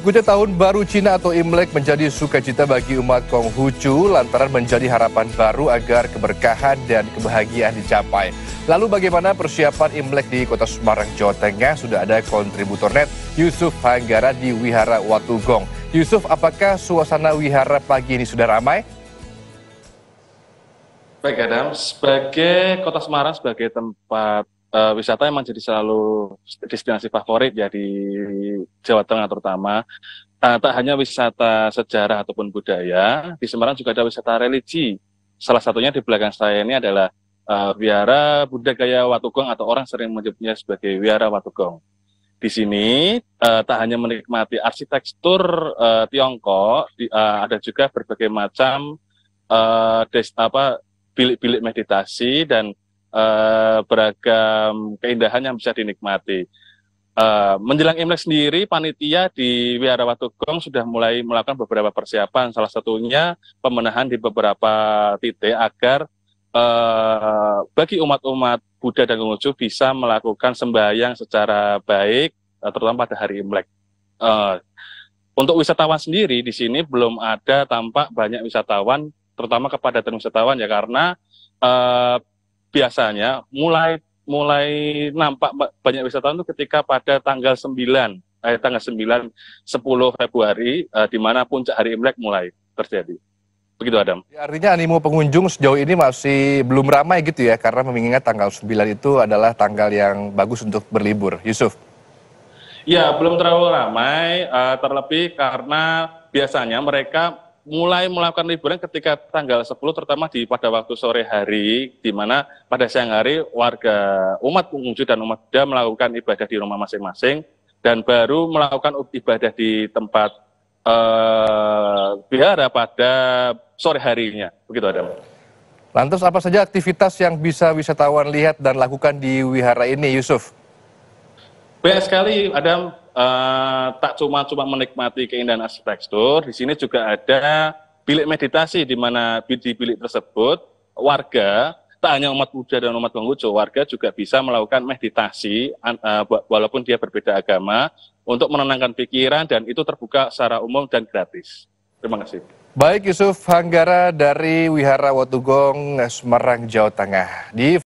Puncak tahun baru Cina atau Imlek menjadi sukacita bagi umat Konghucu lantaran menjadi harapan baru agar keberkahan dan kebahagiaan dicapai. Lalu bagaimana persiapan Imlek di Kota Semarang, Jawa Tengah? Sudah ada kontributor net Yusuf Hanggara di Wihara Watugong. Yusuf, apakah suasana wihara pagi ini sudah ramai? Baik Adam, sebagai Kota Semarang sebagai tempat uh, wisata emang jadi selalu destinasi favorit ya di Jawa Tengah terutama. Uh, tak hanya wisata sejarah ataupun budaya, di Semarang juga ada wisata religi. Salah satunya di belakang saya ini adalah uh, Wiara Buddha Gaya Watugong atau orang sering menyebutnya sebagai Wiara Watugong. Di sini uh, tak hanya menikmati arsitektur uh, Tiongkok, di, uh, ada juga berbagai macam uh, bilik-bilik meditasi dan Eh, beragam keindahan yang bisa dinikmati. Eh, menjelang Imlek sendiri, panitia di Wihara Watugong sudah mulai melakukan beberapa persiapan. Salah satunya pemenahan di beberapa titik agar uh, bagi umat-umat Buddha dan Konghucu bisa melakukan sembahyang secara baik, terutama pada hari Imlek. Uh, untuk wisatawan sendiri di sini belum ada tampak banyak wisatawan, terutama kepada wisatawan ya karena uh, biasanya mulai mulai nampak banyak wisatawan itu ketika pada tanggal 9 eh, tanggal 9 10 Februari eh, di mana puncak hari Imlek mulai terjadi. Begitu Adam. Ya, artinya animo pengunjung sejauh ini masih belum ramai gitu ya karena mengingat tanggal 9 itu adalah tanggal yang bagus untuk berlibur. Yusuf. Ya, belum terlalu ramai uh, terlebih karena biasanya mereka mulai melakukan liburan ketika tanggal 10 terutama di pada waktu sore hari di mana pada siang hari warga umat pengunjung dan umat Buddha melakukan ibadah di rumah masing-masing dan baru melakukan ibadah di tempat eh, biara pada sore harinya. Begitu Adam. Lantas apa saja aktivitas yang bisa wisatawan lihat dan lakukan di wihara ini Yusuf? Banyak sekali Adam Eh, tak cuma cuma menikmati keindahan arsitektur, di sini juga ada bilik meditasi di mana di bilik tersebut warga tak hanya umat Buddha dan umat Konghucu, warga juga bisa melakukan meditasi uh, walaupun dia berbeda agama untuk menenangkan pikiran dan itu terbuka secara umum dan gratis. Terima kasih. Baik Yusuf Hanggara dari Wihara Watugong, Semarang, Jawa Tengah. Di